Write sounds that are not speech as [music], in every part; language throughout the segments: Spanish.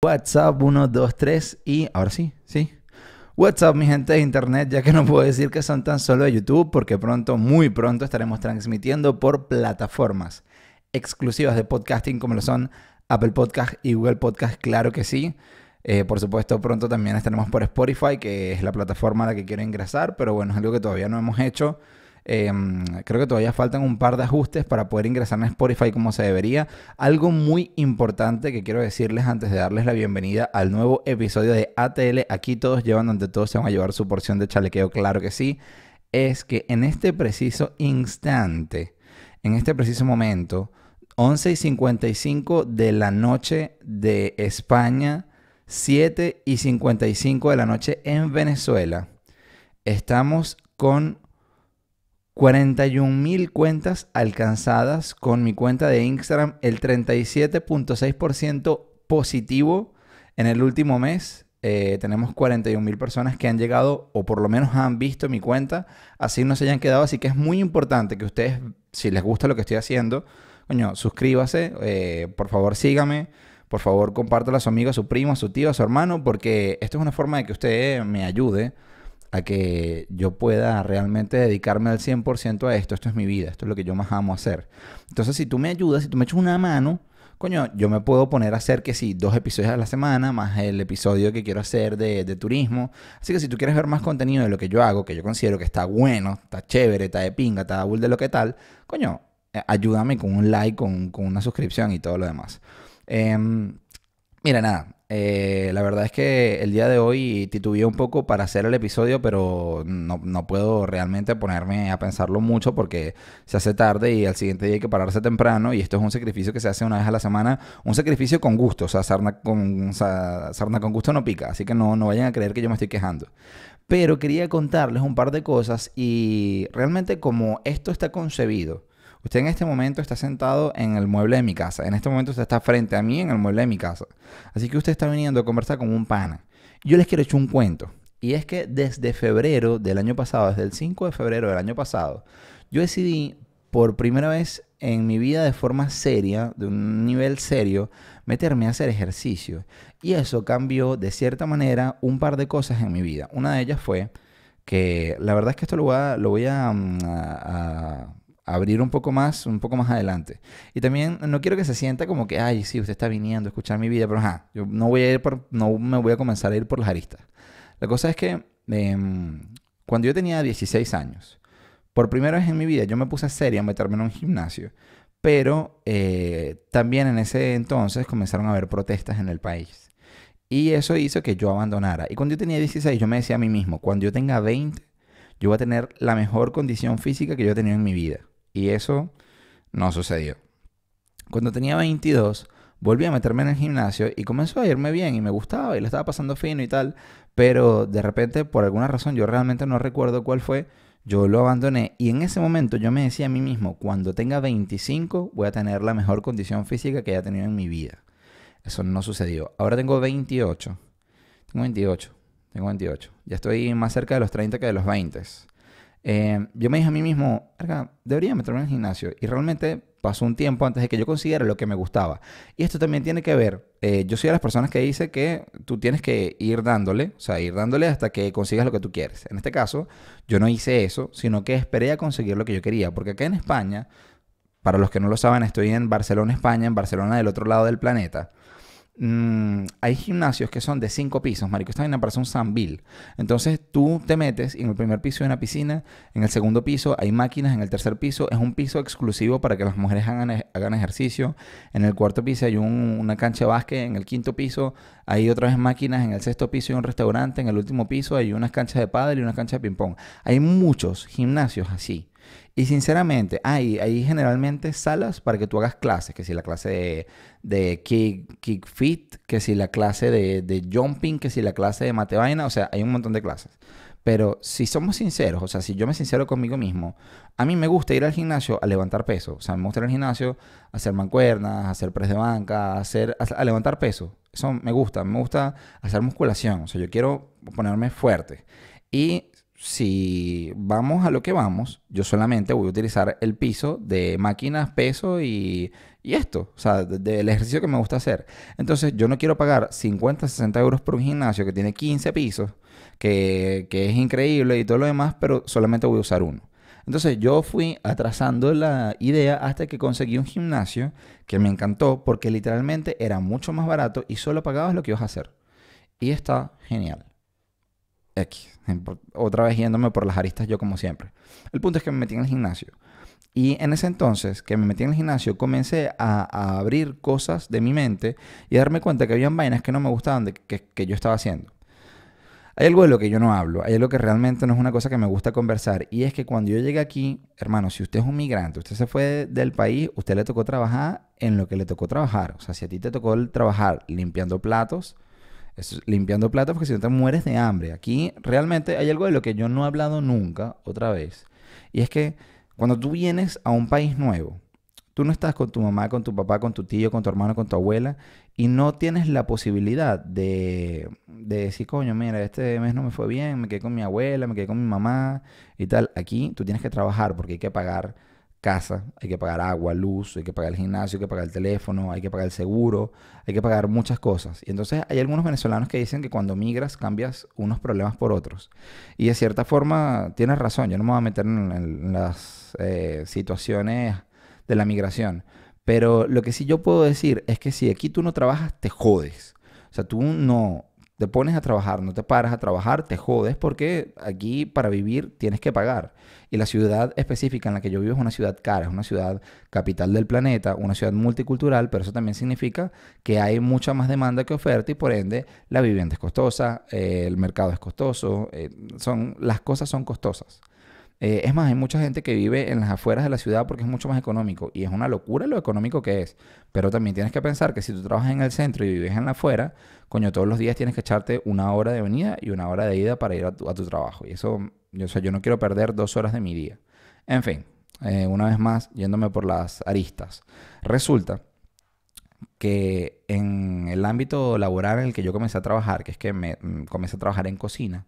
What's up, 1, 2, 3 y ahora sí, sí. What's up, mi gente de internet, ya que no puedo decir que son tan solo de YouTube, porque pronto, muy pronto, estaremos transmitiendo por plataformas exclusivas de podcasting como lo son Apple Podcast y Google Podcast, claro que sí. Eh, por supuesto, pronto también estaremos por Spotify, que es la plataforma a la que quiero ingresar, pero bueno, es algo que todavía no hemos hecho. Em, creo que todavía faltan un par de ajustes para poder ingresar en Spotify como se debería. Algo muy importante que quiero decirles antes de darles la bienvenida al nuevo episodio de ATL. Aquí todos llevan donde todos se van a llevar su porción de chalequeo, claro que sí. Es que en este preciso instante, en este preciso momento, 11 y 55 de la noche de España, 7 y 55 de la noche en Venezuela. Estamos con mil cuentas alcanzadas con mi cuenta de Instagram, el 37.6% positivo en el último mes. Eh, tenemos mil personas que han llegado o por lo menos han visto mi cuenta, así no se hayan quedado. Así que es muy importante que ustedes, si les gusta lo que estoy haciendo, coño, suscríbase, eh, por favor sígame, por favor compártelo a su amigo, a su primo, a su tío, a su hermano, porque esto es una forma de que usted me ayude a que yo pueda realmente dedicarme al 100% a esto. Esto es mi vida, esto es lo que yo más amo hacer. Entonces, si tú me ayudas, si tú me echas una mano, coño, yo me puedo poner a hacer que sí, dos episodios a la semana, más el episodio que quiero hacer de, de, turismo. Así que si tú quieres ver más contenido de lo que yo hago, que yo considero que está bueno, está chévere, está de pinga, está bull de lo que tal, coño, eh, ayúdame con un like, con, con una suscripción y todo lo demás. Eh, Mira, nada, eh, la verdad es que el día de hoy titubeé un poco para hacer el episodio, pero no, puedo realmente ponerme a pensarlo mucho porque se hace tarde y al siguiente día hay que pararse temprano y esto es un sacrificio que se hace una vez a la semana, un sacrificio con gusto, o sea, sarna con, con gusto no pica, así que no, no vayan a creer que yo me estoy quejando. Pero quería contarles un par de cosas y realmente como esto está concebido, Usted en este momento está sentado en el mueble de mi casa. En este momento usted está frente a mí en el mueble de mi casa. Así que usted está viniendo a conversar con un pana. Yo les quiero echar un cuento. Y es que desde febrero del año pasado, desde el 5 de febrero del año pasado, yo decidí por primera vez en mi vida de forma seria, de un nivel serio, meterme a hacer ejercicio. Y eso cambió de cierta manera un par de cosas en mi vida. Una de ellas fue que la verdad es que esto lo voy a, lo voy a mm, abrir un poco más, un poco más adelante. Y también no quiero que se sienta como que, ay, sí, usted está viniendo a escuchar mi vida, pero ajá, yo no voy a ir por, no me voy a comenzar a ir por las aristas. La cosa es que em, cuando yo tenía 16 años, por primera vez en mi vida yo me puse seria a meterme en un gimnasio, pero eh, también en ese entonces comenzaron a haber protestas en el país. Y eso hizo que yo abandonara. Y cuando yo tenía 16, yo me decía a mí mismo, cuando yo tenga 20, yo voy a tener la mejor condición física que yo he tenido en mi vida. Y eso no sucedió. Cuando tenía 22, volví a meterme en el gimnasio y comenzó a irme bien y me gustaba y lo estaba pasando fino y tal, pero de repente, por alguna razón, yo realmente no recuerdo cuál fue, yo lo abandoné y en ese momento yo me decía a mí mismo, cuando tenga 25 voy a tener la mejor condición física que haya tenido en mi vida. Eso no sucedió. Ahora tengo 28. Tengo 28. Tengo 28. Ya estoy más cerca de los 30 que de los 20. Em, yo me dije a mí mismo, debería meterme en gimnasio. Y realmente pasó un tiempo antes de que yo consiguiera lo que me gustaba. Y esto también tiene que ver, eh, yo soy de las personas que dice que tú tienes que ir dándole, o sea, ir dándole hasta que consigas lo que tú quieres. En este caso, yo no hice eso, sino que esperé a conseguir lo que yo quería, porque acá en España, para los que no lo saben, estoy en Barcelona, España, en Barcelona del otro lado del planeta. Mm, hay gimnasios que son de cinco pisos, marico. en vaina parece un Sanville. Entonces tú te metes y en el primer piso hay una piscina, en el segundo piso hay máquinas, en el tercer piso es un piso exclusivo para que las mujeres hagan, e-, ejercicio. En el cuarto piso hay una cancha de básquet, en el quinto piso hay otra vez máquinas, en el sexto piso hay un restaurante, en el último piso hay unas canchas de pádel y una cancha de ping pong. Hay muchos gimnasios así. Y sinceramente, hay, hay generalmente salas para que tú hagas clases, que si la clase de, de kick, kick, fit, que si la clase de, de jumping, que si la clase de mate vaina, o sea, hay un montón de clases. Pero si somos sinceros, o sea, si yo me sincero conmigo mismo, a mí me gusta ir al gimnasio a levantar peso. O sea, me gusta ir al gimnasio a hacer mancuernas, a hacer press de banca, hacer, a levantar peso. Eso me gusta. Me gusta hacer musculación. O sea, yo quiero ponerme fuerte. Y si vamos a lo que vamos, yo solamente voy a utilizar el piso de máquinas, peso y, esto, o sea, del ejercicio que me gusta hacer. Entonces, yo no quiero pagar 50, 60 euros por un gimnasio que tiene 15 pisos, que, que es increíble y todo lo demás, pero solamente voy a usar uno. Entonces yo fui atrasando la idea hasta que conseguí un gimnasio que me encantó porque literalmente era mucho más barato y solo pagabas lo que ibas a hacer. Y está genial. Otra vez yéndome por las aristas yo como siempre. El punto es que me metí en el gimnasio. Y en ese entonces que me metí en el gimnasio, comencé a, abrir cosas de mi mente y darme cuenta que había vainas que no me gustaban de, que, que yo estaba haciendo. Hay algo de lo que yo no hablo, hay algo que realmente no es una cosa que me gusta conversar y es que cuando yo llegué aquí, hermano, si usted es un migrante, usted se fue del país, usted le tocó trabajar en lo que le tocó trabajar. O sea, si a ti te tocó el trabajar limpiando platos, es limpiando plata porque si no te mueres de hambre. Aquí realmente hay algo de lo que yo no he hablado nunca, otra vez. Y es que cuando tú vienes a un país nuevo, tú no estás con tu mamá, con tu papá, con tu tío, con tu hermano, con tu abuela y no tienes la posibilidad de, de decir, coño, mira, este mes no me fue bien, me quedé con mi abuela, me quedé con mi mamá y tal. Aquí tú tienes que trabajar porque hay que pagar casa, hay que pagar agua, luz, hay que pagar el gimnasio, hay que pagar el teléfono, hay que pagar el seguro, hay que pagar muchas cosas. Y entonces hay algunos venezolanos que dicen que cuando migras cambias unos problemas por otros. Y de cierta forma tienes razón, yo no me voy a meter en, las eh, situaciones de la migración. Pero lo que sí yo puedo decir es que si aquí tú no trabajas, te jodes. O sea, tú no te pones a trabajar, no te paras a trabajar, te jodes porque aquí para vivir tienes que pagar. Y la ciudad específica en la que yo vivo es una ciudad cara, es una ciudad capital del planeta, una ciudad multicultural, pero eso también significa que hay mucha más demanda que oferta y por ende la vivienda es costosa, eh, el mercado es costoso, eh, son, las cosas son costosas. Eh, es más, hay mucha gente que vive en las afueras de la ciudad porque es mucho más económico y es una locura lo económico que es. Pero también tienes que pensar que si tú trabajas en el centro y vives en la afuera, coño, todos los días tienes que echarte una hora de venida y una hora de ida para ir a tu, a tu trabajo. Y eso yo, o sea, yo no quiero perder dos horas de mi día. En fin, eh, una vez más, yéndome por las aristas. Resulta que en el ámbito laboral en el que yo comencé a trabajar, que es que me, mm, comencé a trabajar en cocina,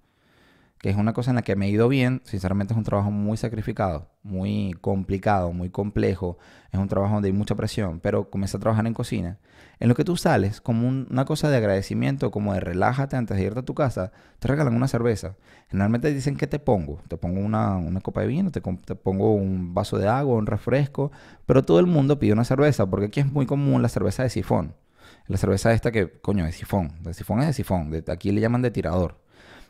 que es una cosa en la que me he ido bien. Sinceramente es un trabajo muy sacrificado, muy complicado, muy complejo. Es un trabajo donde hay mucha presión, pero comencé a trabajar en cocina. En lo que tú sales, como una cosa de agradecimiento, como de relájate antes de irte a tu casa, te regalan una cerveza. Generalmente dicen, que te pongo? Te pongo una, copa de vino, te, pongo un vaso de agua, un refresco, pero todo el mundo pide una cerveza, porque aquí es muy común la cerveza de sifón. La cerveza esta que, coño, de sifón. De sifón es de sifón. aquí le llaman de tirador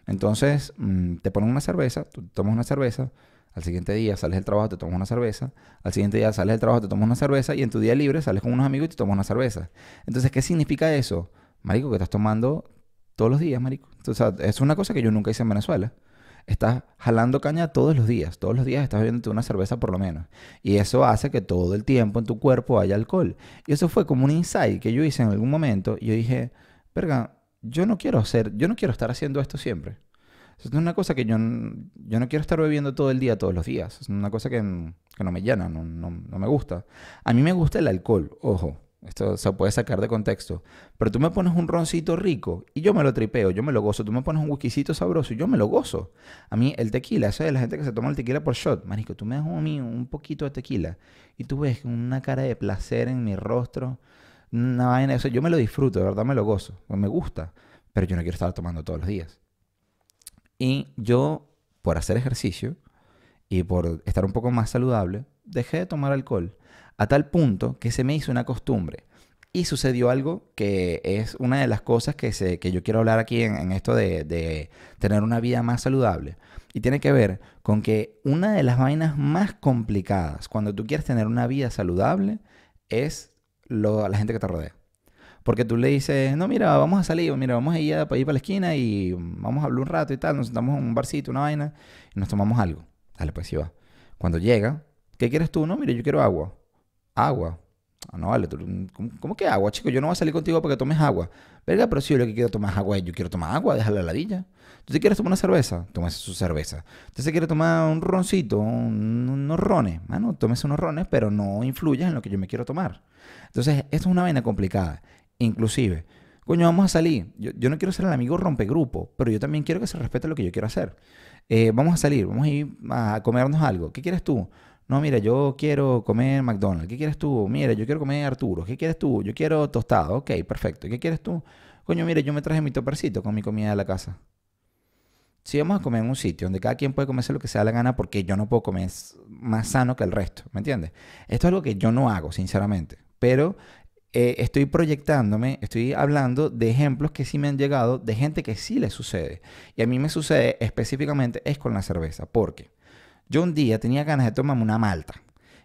entonces, mm, te ponen una cerveza, tú tomas una cerveza, al siguiente día sales del trabajo, te tomas una cerveza. Al siguiente día sales del trabajo, te tomas una cerveza. Y en tu día libre sales con unos amigos y te tomas una cerveza. Entonces, ¿qué significa eso? Marico, que estás tomando todos los días, marico. es una cosa que yo nunca hice en Venezuela. Estás jalando caña todos los días. Todos los días estás bebiéndote una cerveza por lo menos. Y eso hace que todo el tiempo en tu cuerpo haya alcohol. Y eso fue como un insight que yo hice en algún momento. Y yo dije, verga, yo no quiero hacer, yo no quiero estar haciendo esto siempre. Es una cosa que yo, yo no quiero estar bebiendo todo el día, todos los días. Es una cosa que, no me llena, no, me gusta. A mí me gusta el alcohol, ojo. Esto se puede sacar de contexto. Pero tú me pones un roncito rico y yo me lo tripeo, yo me lo gozo. Tú me pones un whiskycito sabroso y yo me lo gozo. A mí el tequila, eso de la gente que se toma el tequila por shot. Marisco, tú me das a mí un poquito de tequila y tú ves una cara de placer en mi rostro una vaina eso. Yo me lo disfruto, de verdad me lo gozo, me gusta, pero yo no quiero estar tomando todos los días. Y yo, por hacer ejercicio y por estar un poco más saludable, dejé de tomar alcohol a tal punto que se me hizo una costumbre. Y sucedió algo que es una de las cosas que, que yo quiero hablar aquí en, en esto de, de, tener una vida más saludable. Y tiene que ver con que una de las vainas más complicadas cuando tú quieres tener una vida saludable es lo, la gente que te rodea. Porque tú le dices, no, mira, vamos a salir, mira, vamos a ir para para la esquina y vamos a hablar un rato y tal, nos sentamos en un barcito, una vaina, y nos tomamos algo. Dale, pues sí va. Cuando llega, ¿qué quieres tú? No, mira, yo quiero agua. Agua. Ah, no, vale, ¿cómo, ¿cómo, que agua, chico? Yo no voy a salir contigo porque tomes agua. Verga, pero si yo lo que quiero tomar agua, yo quiero tomar agua, déjala la ladilla ¿Tú te quieres tomar una cerveza? Tómese su cerveza. ¿Tú te quieres tomar un roncito, unos rones? Mano, tómese unos rones, pero no influyas en lo que yo me quiero tomar. Entonces, esto es una vaina complicada. Inclusive, coño, vamos a salir. Yo, no quiero ser el amigo rompegrupo, pero yo también quiero que se respete lo que yo quiero hacer. Eh, vamos a salir, vamos a ir a comernos algo. ¿Qué quieres tú? No, mira, yo quiero comer McDonald's. ¿Qué quieres tú? Mira, yo quiero comer Arturo. ¿Qué quieres tú? Yo quiero tostado. Ok, perfecto. ¿Qué quieres tú? Coño, mira, yo me traje mi topercito con mi comida de la casa. Si vamos a comer en un sitio donde cada quien puede comerse lo que sea da la gana porque yo no puedo comer más sano que el resto, ¿me entiendes? Esto es algo que yo no hago, sinceramente. Pero eh, estoy proyectándome, estoy hablando de ejemplos que sí me han llegado de gente que sí le sucede. Y a mí me sucede específicamente es con la cerveza. ¿Por qué? Yo un día tenía ganas de tomarme una malta.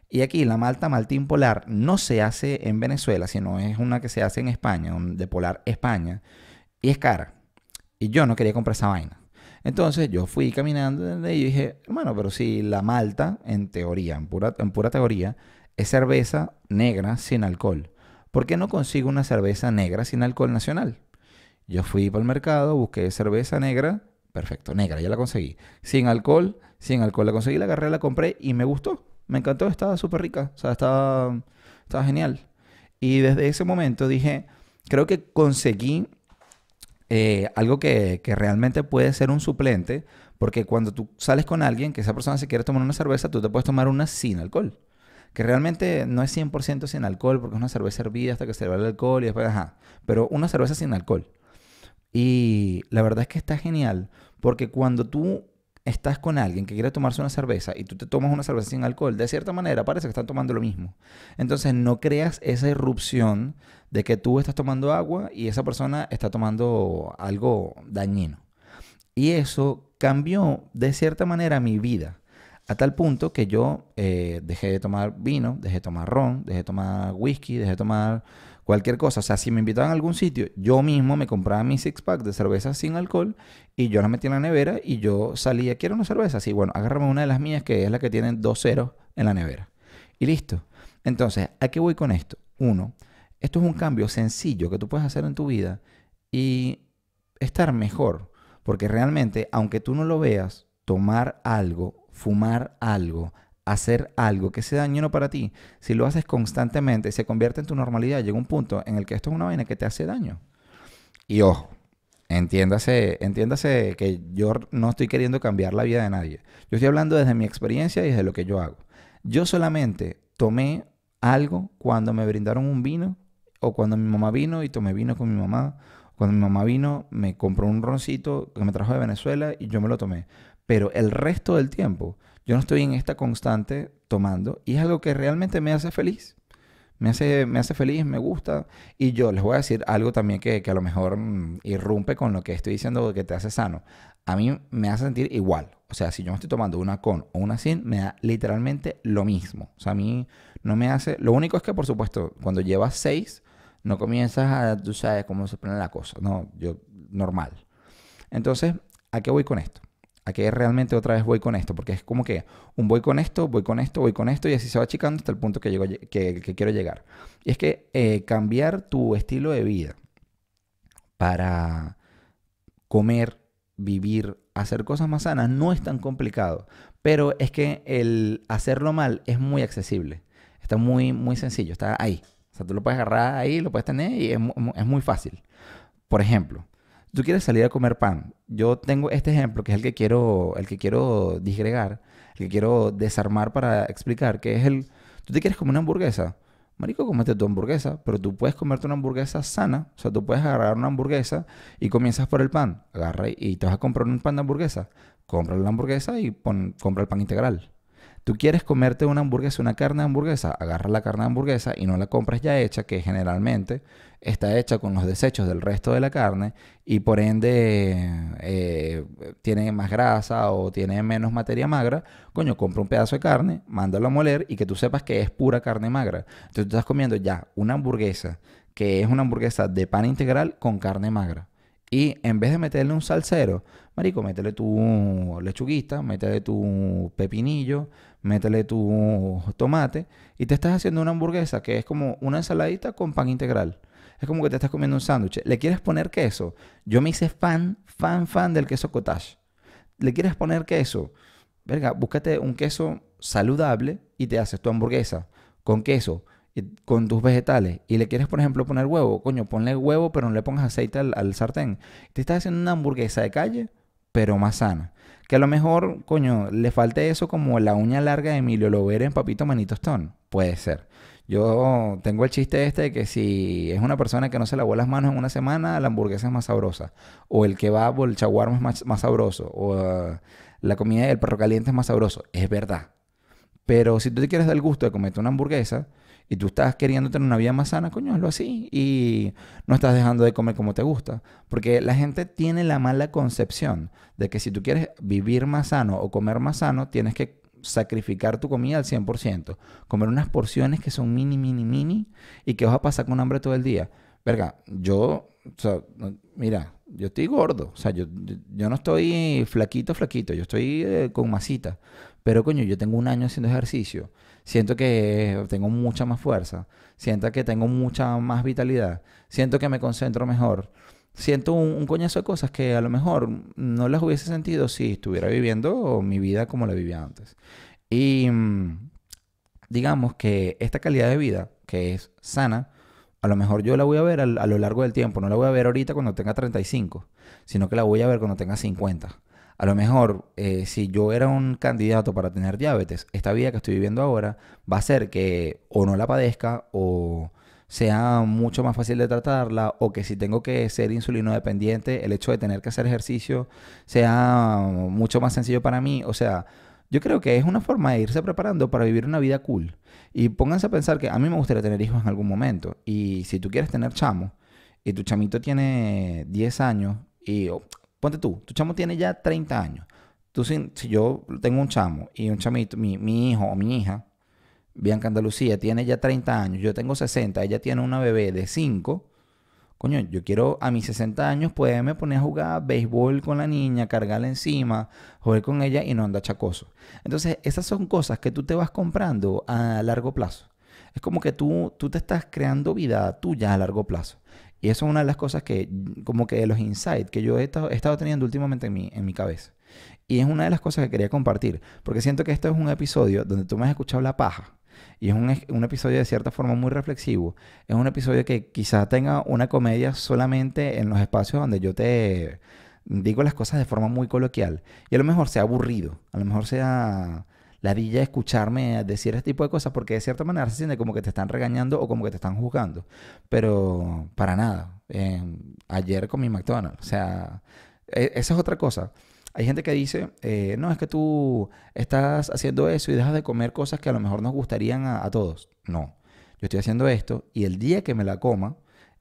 Y aquí la malta Maltín Polar no se hace en Venezuela, sino es una que se hace en España, de Polar España. Y es cara. Y yo no quería comprar esa vaina. Entonces yo fui caminando y dije, bueno, pero si la malta, en teoría, en pura, en pura teoría, es cerveza negra sin alcohol, ¿por qué no consigo una cerveza negra sin alcohol nacional? Yo fui para el mercado, busqué cerveza negra, perfecto, negra, ya la conseguí, sin alcohol, sin alcohol. La conseguí, la agarré, la compré y me gustó. Me encantó, estaba súper rica. O sea, estaba, estaba genial. Y desde ese momento dije, creo que conseguí eh, algo que, que, realmente puede ser un suplente, porque cuando tú sales con alguien, que esa persona se quiere tomar una cerveza, tú te puedes tomar una sin alcohol. Que realmente no es 100% sin alcohol, porque es una cerveza hervida hasta que se va el alcohol y después, ajá. Pero una cerveza sin alcohol. Y la verdad es que está genial, porque cuando tú estás con alguien que quiere tomarse una cerveza y tú te tomas una cerveza sin alcohol, de cierta manera parece que están tomando lo mismo. Entonces no creas esa irrupción de que tú estás tomando agua y esa persona está tomando algo dañino. Y eso cambió de cierta manera mi vida. A tal punto que yo eh, dejé de tomar vino, dejé de tomar ron, dejé de tomar whisky, dejé de tomar cualquier cosa. O sea, si me invitaban a algún sitio, yo mismo me compraba mi six pack de cervezas sin alcohol y yo la metía en la nevera y yo salía, quiero una cerveza. así bueno, agárrame una de las mías que es la que tiene dos ceros en la nevera. Y listo. Entonces, ¿a qué voy con esto? Uno, esto es un cambio sencillo que tú puedes hacer en tu vida y estar mejor. Porque realmente, aunque tú no lo veas, tomar algo, fumar algo, hacer algo que sea dañino para ti, si lo haces constantemente, se convierte en tu normalidad, llega un punto en el que esto es una vaina que te hace daño. Y ojo, entiéndase, entiéndase que yo no estoy queriendo cambiar la vida de nadie. Yo estoy hablando desde mi experiencia y desde lo que yo hago. Yo solamente tomé algo cuando me brindaron un vino o cuando mi mamá vino y tomé vino con mi mamá. Cuando mi mamá vino, me compró un roncito que me trajo de Venezuela y yo me lo tomé. Pero el resto del tiempo, yo no estoy en esta constante tomando y es algo que realmente me hace feliz. Me hace, me hace feliz, me gusta. Y yo les voy a decir algo también que, a lo mejor mm, irrumpe con lo que estoy diciendo que te hace sano. A mí me hace sentir igual. O sea, si yo me estoy tomando una con o una sin, me da literalmente lo mismo. O sea, a mí no me hace... Lo único es que, por supuesto, cuando llevas seis, no comienzas a... Tú sabes cómo se pone la cosa. No, yo... Normal. Entonces, ¿a qué voy con esto? ¿A realmente otra vez voy con esto? Porque es como que un voy con esto, voy con esto, voy con esto y así se va achicando hasta el punto que, que, quiero llegar. Y es que eh, cambiar tu estilo de vida para comer, vivir, hacer cosas más sanas no es tan complicado, pero es que el hacerlo mal es muy accesible. Está muy, muy sencillo, está ahí. O sea, tú lo puedes agarrar ahí, lo puedes tener y es, es muy fácil. Por ejemplo, tú quieres salir a comer pan. Yo tengo este ejemplo que es el que quiero, el que quiero disgregar, el que quiero desarmar para explicar, que es el, tú te quieres comer una hamburguesa. Marico, comete tu hamburguesa, pero tú puedes comerte una hamburguesa sana. O sea, tú puedes agarrar una hamburguesa y comienzas por el pan. Agarra y te vas a comprar un pan de hamburguesa. Compra la hamburguesa y compra el pan integral. Tú quieres comerte una hamburguesa, una carne de hamburguesa, agarra la carne de hamburguesa y no la compras ya hecha, que generalmente está hecha con los desechos del resto de la carne y por ende eh, tiene más grasa o tiene menos materia magra, coño, compra un pedazo de carne, mándalo a moler y que tú sepas que es pura carne magra. Entonces tú estás comiendo ya una hamburguesa que es una hamburguesa de pan integral con carne magra. Y en vez de meterle un salsero, marico, métele tu lechuguita, métele tu pepinillo, métele tu tomate y te estás haciendo una hamburguesa que es como una ensaladita con pan integral. Es como que te estás comiendo un sándwich. ¿Le quieres poner queso? Yo me hice fan, fan, fan del queso cottage. ¿Le quieres poner queso? Verga, búscate un queso saludable y te haces tu hamburguesa con queso, y con tus vegetales. Y le quieres, por ejemplo, poner huevo. Coño, ponle huevo, pero no le pongas aceite al, al sartén. Te estás haciendo una hamburguesa de calle, pero más sana. Que a lo mejor, coño, le falte eso como la uña larga de Emilio Lovera en Papito Manito Stone. Puede ser. Yo tengo el chiste este de que si es una persona que no se lavó las manos en una semana, la hamburguesa es más sabrosa. O el que va por el chaguarma es más, sabroso. O ah, la comida del perro caliente es más sabroso. Es verdad. Pero si tú te quieres dar el gusto de comerte una hamburguesa, y tú estás queriendo tener una vida más sana, coño, hazlo así. Y no estás dejando de comer como te gusta. Porque la gente tiene la mala concepción de que si tú quieres vivir más sano o comer más sano, tienes que sacrificar tu comida al 100%. Comer unas porciones que son mini, mini, mini y que vas a pasar con hambre todo el día. Verga, yo, o sea, mira, yo estoy gordo. O sea, yo, yo no estoy flaquito, flaquito. Yo estoy eh, con masita. Pero coño, yo tengo un año haciendo ejercicio siento que tengo mucha más fuerza, siento que tengo mucha más vitalidad, siento que me concentro mejor, siento un, coñazo de cosas que a lo mejor no las hubiese sentido si estuviera viviendo mi vida como la vivía antes. Y mm, digamos que esta calidad de vida, que es sana, a lo mejor yo la voy a ver a, a lo largo del tiempo, no la voy a ver ahorita cuando tenga 35, sino que la voy a ver cuando tenga 50 a lo mejor, eh, si yo era un candidato para tener diabetes, esta vida que estoy viviendo ahora va a ser que o no la padezca o sea mucho más fácil de tratarla o que si tengo que ser insulino dependiente, el hecho de tener que hacer ejercicio sea mucho más sencillo para mí. O sea, yo creo que es una forma de irse preparando para vivir una vida cool. Y pónganse a pensar que a mí me gustaría tener hijos en algún momento. Y si tú quieres tener chamo y tu chamito tiene 10 años y Ponte tú, tu chamo tiene ya 30 años. Tú, si, yo tengo un chamo y un chamito, mi, hijo o mi hija, Bianca Andalucía, tiene ya 30 años, yo tengo 60, ella tiene una bebé de 5. Coño, yo quiero a mis 60 años poderme poner a jugar béisbol con la niña, cargarla encima, jugar con ella y no andar chacoso. Entonces, esas son cosas que tú te vas comprando a largo plazo. Es como que tú, tú te estás creando vida tuya a largo plazo. Y eso es una de las cosas que, como que de los insights que yo he estado, teniendo últimamente en mi, en mi cabeza. Y es una de las cosas que quería compartir, porque siento que esto es un episodio donde tú me has escuchado la paja. Y es un, un, episodio de cierta forma muy reflexivo. Es un episodio que quizás tenga una comedia solamente en los espacios donde yo te digo las cosas de forma muy coloquial. Y a lo mejor sea aburrido, a lo mejor sea ladilla escucharme decir este tipo de cosas porque de cierta manera se siente como que te están regañando o como que te están juzgando. Pero para nada. Em, ayer con mi McDonald's. O sea, e, esa es otra cosa. Hay gente que dice, eh, no, es que tú estás haciendo eso y dejas de comer cosas que a lo mejor nos gustarían a todos. No, yo estoy haciendo esto y el día que me la coma,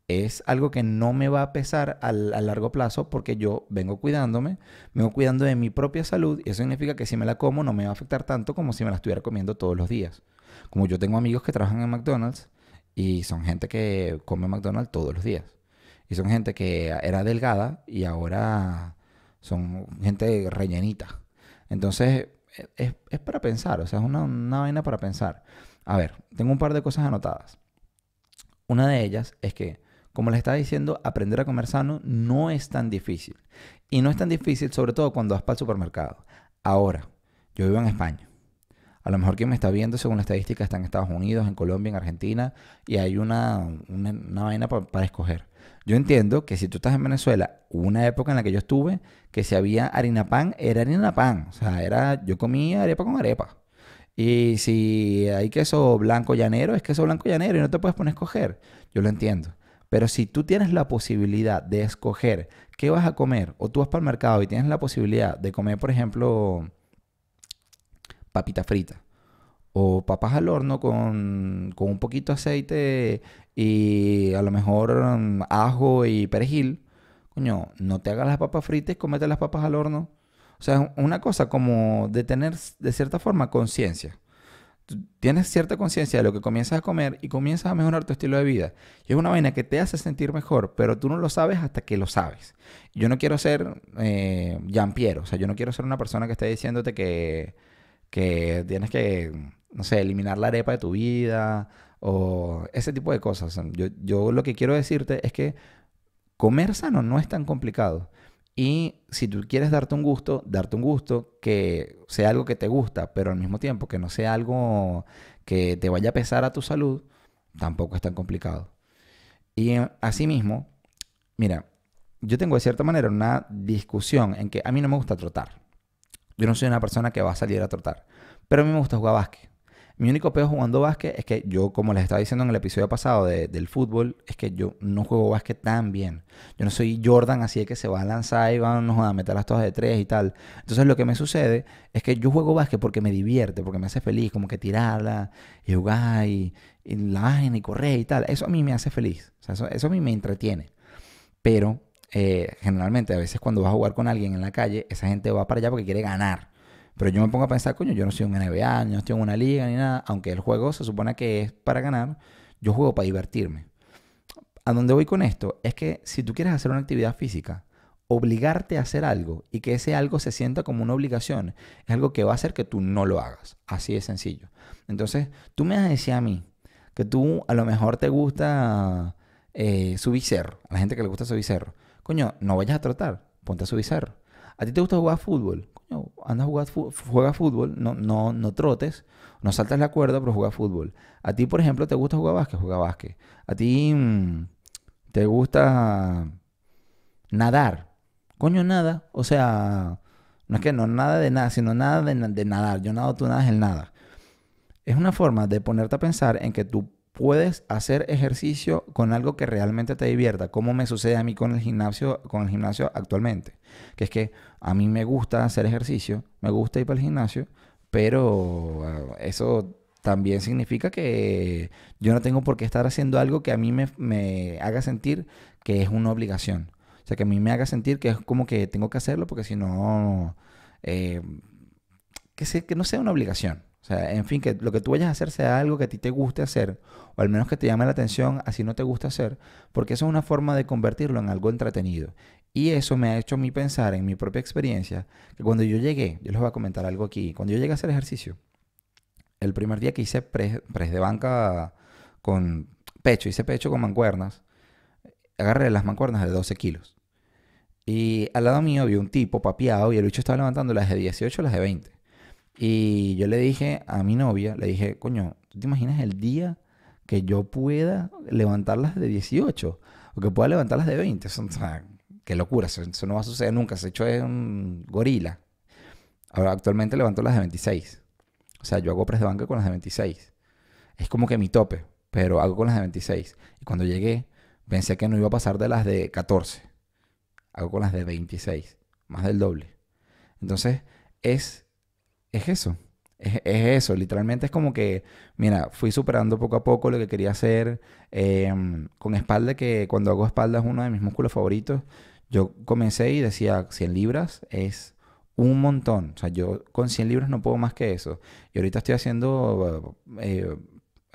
es algo que no me va a pesar a, largo plazo porque yo vengo cuidándome, vengo cuidando de mi propia salud y eso significa que si me la como no me va a afectar tanto como si me la estuviera comiendo todos los días. Como yo tengo amigos que trabajan en McDonald's y son gente que come McDonald's todos los días. Y son gente que era delgada y ahora son gente rellenita. Entonces, es, para pensar, o sea, es una, una vaina para pensar. A ver, tengo un par de cosas anotadas. Una de ellas es que como les estaba diciendo, aprender a comer sano no es tan difícil. Y no es tan difícil, sobre todo cuando vas para el supermercado. Ahora, yo vivo en España. A lo mejor quien me está viendo, según la estadística, está en Estados Unidos, en Colombia, en Argentina, y hay una, una, vaina para, escoger. Yo entiendo que si tú estás en Venezuela, una época en la que yo estuve, que si había harina pan, era harina pan. O sea, era, yo comía arepa con arepa. Y si hay queso blanco llanero, es queso blanco llanero y no te puedes poner a escoger. Yo lo entiendo. Pero si tú tienes la posibilidad de escoger qué vas a comer, o tú vas para el mercado y tienes la posibilidad de comer, por ejemplo, papita frita, o papas al horno con, un poquito de aceite y a lo mejor mm, ajo y perejil, coño, no te hagas las papas fritas y comete las papas al horno. O sea, una cosa como de tener de cierta forma conciencia tienes cierta conciencia de lo que comienzas a comer y comienzas a mejorar tu estilo de vida. Y es una vaina que te hace sentir mejor, pero tú no lo sabes hasta que lo sabes. Yo no quiero ser eh, o sea, yo no quiero ser una persona que esté diciéndote que, que tienes que, no sé, eliminar la arepa de tu vida o ese tipo de cosas. Yo, yo lo que quiero decirte es que comer sano no es tan complicado. Y si tú quieres darte un gusto, darte un gusto que sea algo que te gusta, pero al mismo tiempo que no sea algo que te vaya a pesar a tu salud, tampoco es tan complicado. Y eh, asimismo, mira, yo tengo de cierta manera una discusión en que a mí no me gusta trotar. Yo no soy una persona que va a salir a trotar, pero a mí me gusta jugar básquet. Mi único peor jugando básquet es que yo, como les estaba diciendo en el episodio pasado del fútbol, es que yo no juego básquet tan bien. Yo no soy Jordan, así de que se va a lanzar y vamos a meter las todas de tres y tal. Entonces lo que me sucede es que yo juego básquet porque me divierte, porque me hace feliz, como que tirarla y jugar y, y la y correr y tal. Eso a mí me hace feliz. eso, a mí me entretiene. Pero eh, generalmente a veces cuando vas a jugar con alguien en la calle, esa gente va para allá porque quiere ganar. Pero yo me pongo a pensar, coño, yo no soy un NBA, no estoy en una liga ni nada, aunque el juego se supone que es para ganar, yo juego para divertirme. A dónde voy con esto es que si tú quieres hacer una actividad física, obligarte a hacer algo y que ese algo se sienta como una obligación es algo que va a hacer que tú no lo hagas. Así de sencillo. Entonces, tú me has decía a mí que tú a lo mejor te gusta eh, subir cerro, a la gente que le gusta subir cerro. Coño, no vayas a trotar, ponte a subir cerro. A ti te gusta jugar fútbol, anda a jugar juega fútbol, no, no, no trotes, no saltas la cuerda, pero juega fútbol. A ti, por ejemplo, te gusta jugar básquet, juega básquet. A ti mm, te gusta nadar, coño, nada. O sea, no es que no nada de nada, sino nada de, nadar. Yo nado, tú nadas, el nada. Es una forma de ponerte a pensar en que tú puedes hacer ejercicio con algo que realmente te divierta, como me sucede a mí con el gimnasio, con el gimnasio actualmente, que es que a mí me gusta hacer ejercicio, me gusta ir para el gimnasio, pero ah, eso también significa que yo no tengo por qué estar haciendo algo que a mí me, haga sentir que es una obligación. O sea, que a mí me haga sentir que es como que tengo que hacerlo porque si no, eh, que no sea una obligación. O sea, en fin, que lo que tú vayas a hacer sea algo que a ti te guste hacer, o al menos que te llame la atención, así no te gusta hacer, porque eso es una forma de convertirlo en algo entretenido. Y eso me ha hecho a mí pensar en mi propia experiencia, que cuando yo llegué, yo les voy a comentar algo aquí, cuando yo llegué a hacer ejercicio, el primer día que hice press, de banca con pecho, hice pecho con mancuernas, agarré las mancuernas de 12 kilos. Y al lado mío había un tipo papeado y el bicho estaba levantando las de 18 las de 20. Y yo le dije a mi novia, le dije, coño, ¿tú te imaginas el día que yo pueda levantar las de 18? O que pueda levantar las de 20. son o sea, qué locura, eso, no va a suceder nunca. Se hecho es un gorila. Ahora, actualmente levanto las de 26. O sea, yo hago press de banca con las de 26. Es como que mi tope, pero hago con las de 26. Y cuando llegué, pensé que no iba a pasar de las de 14. Hago con las de 26. Más del doble. Entonces, es es eso. Es, eso, literalmente es como que, mira, fui superando poco a poco lo que quería hacer em, con espalda, que cuando hago espalda es uno de mis músculos favoritos. Yo comencé y decía 100 libras es un montón. O sea, yo con 100 libras no puedo más que eso. Y ahorita estoy haciendo eh,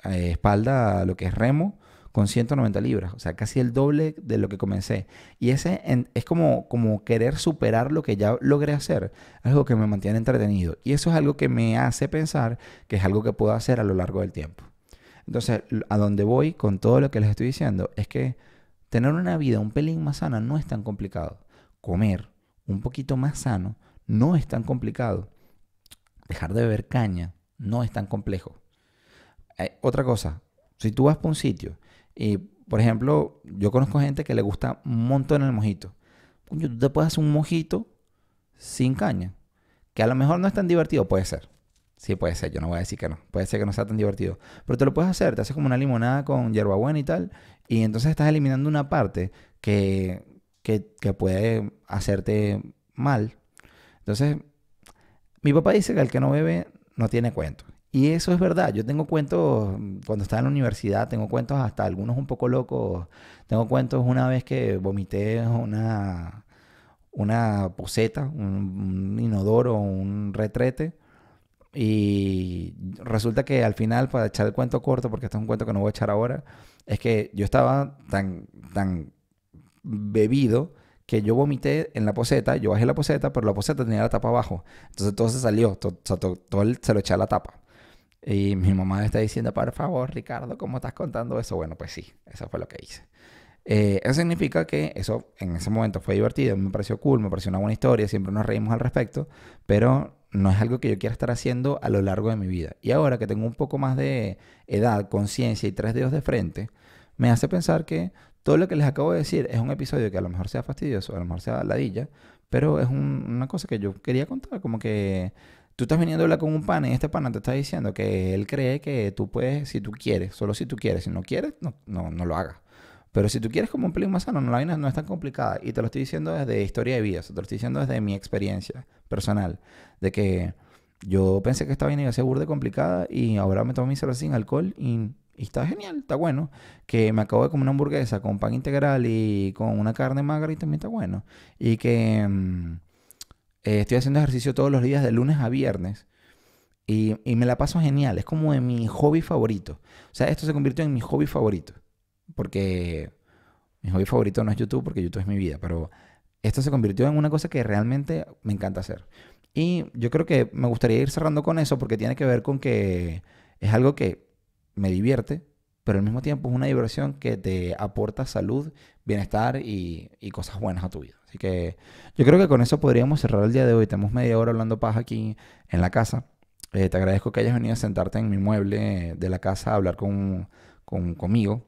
eh, espalda, lo que es remo, con 190 libras, o sea, casi el doble de lo que comencé. Y ese es como, como querer superar lo que ya logré hacer, algo que me mantiene entretenido. Y eso es algo que me hace pensar que es algo que puedo hacer a lo largo del tiempo. Entonces, a donde voy con todo lo que les estoy diciendo es que tener una vida un pelín más sana no es tan complicado. Comer un poquito más sano no es tan complicado. Dejar de beber caña no es tan complejo. Eh, otra cosa, si tú vas para un sitio y, por ejemplo, yo conozco gente que le gusta un montón el mojito. Coño, tú te puedes hacer un mojito sin caña. Que a lo mejor no es tan divertido, puede ser. Sí, puede ser, yo no voy a decir que no. Puede ser que no sea tan divertido. Pero te lo puedes hacer, te haces como una limonada con hierbabuena y tal. Y entonces estás eliminando una parte que, que puede hacerte mal. Entonces, mi papá dice que el que no bebe no tiene cuento. Y eso es verdad. Yo tengo cuentos, mm, cuando estaba en la universidad, tengo cuentos hasta algunos un poco locos. Tengo cuentos una vez que vomité una, una poseta, un, inodoro, un retrete. Y resulta que al final, para echar el cuento corto, porque este es un cuento que no voy a echar ahora, es que yo estaba tan, tan bebido que yo vomité en la poseta, yo bajé la poseta, pero la poseta tenía la tapa abajo. Entonces todo se salió, todo, se lo eché la tapa. Y mi mamá me está diciendo, por favor, Ricardo, ¿cómo estás contando eso? Bueno, pues sí, eso fue lo que hice. Eh, eso significa que eso en ese momento fue divertido, me pareció cool, me pareció una buena historia, siempre nos reímos al respecto, pero no es algo que yo quiera estar haciendo a lo largo de mi vida. Y ahora que tengo un poco más de edad, conciencia y tres dedos de frente, me hace pensar que todo lo que les acabo de decir es un episodio que a lo mejor sea fastidioso, a lo mejor sea ladilla, pero es una cosa que yo quería contar, como que Tú estás viniendo a hablar con un pan y este pana te está diciendo que él cree que tú puedes, si tú quieres, solo si tú quieres. Si no quieres, no, no, no lo hagas. Pero si tú quieres como un pelín más sano, no, la vaina no es tan complicada. Y te lo estoy diciendo desde historia de vida, te lo estoy diciendo desde mi experiencia personal. De que yo pensé que esta vaina iba a ser burda complicada y ahora me tomo mi cerveza sin alcohol y, está genial, está bueno. Que me acabo de comer una hamburguesa con pan integral y con una carne magra y también está bueno. Y que... Mm, eh, estoy haciendo ejercicio todos los días de lunes a viernes. Y, me la paso genial. Es como de mi hobby favorito. O sea, esto se convirtió en mi hobby favorito. Porque mi hobby favorito no es YouTube, porque YouTube es mi vida. Pero esto se convirtió en una cosa que realmente me encanta hacer. Y yo creo que me gustaría ir cerrando con eso porque tiene que ver con que es algo que me divierte, pero al mismo tiempo es una diversión que te aporta salud, bienestar y cosas buenas a tu vida. Así que yo creo que con eso podríamos cerrar el día de hoy. Tenemos media hora hablando paz aquí en la casa. Eh, te agradezco que hayas venido a sentarte en mi mueble de la casa a hablar conmigo.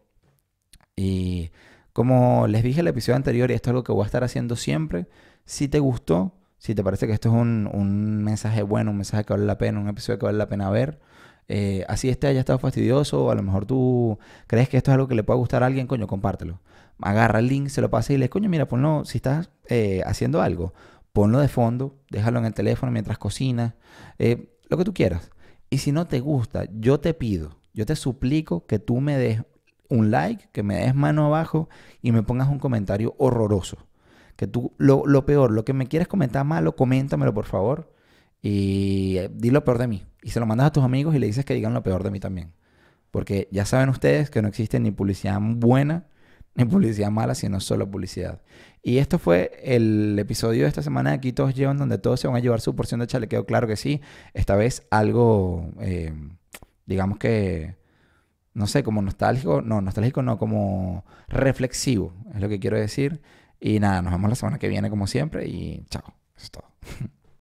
Y como les dije en el episodio anterior, y esto es algo que voy a estar haciendo siempre, si te gustó, si te parece que esto es un, mensaje bueno, un mensaje que vale la pena, un episodio que vale la pena ver, eh, así este haya estado fastidioso, o a lo mejor tú crees que esto es algo que le pueda gustar a alguien, coño, compártelo agarra el link, se lo pasa y le coño, mira, ponlo, si estás eh, haciendo algo, ponlo de fondo, déjalo en el teléfono mientras cocinas, eh, lo que tú quieras. Y si no te gusta, yo te pido, yo te suplico que tú me des un like, que me des mano abajo y me pongas un comentario horroroso. Que tú, lo, peor, lo que me quieres comentar malo, coméntamelo por favor y eh, di lo peor de mí. Y se lo mandas a tus amigos y le dices que digan lo peor de mí también. Porque ya saben ustedes que no existe ni publicidad buena [laughs] ni publicidad mala, sino solo publicidad. Y esto fue el episodio de esta semana de Aquí Todos Llevan, donde todos se van a llevar su porción de chalequeo, claro que sí. Esta vez algo, eh, digamos que, no sé, como nostálgico, no, nostálgico no, como reflexivo, es lo que quiero decir. Y nada, nos vemos la semana que viene como siempre y chao, eso es todo. [laughs]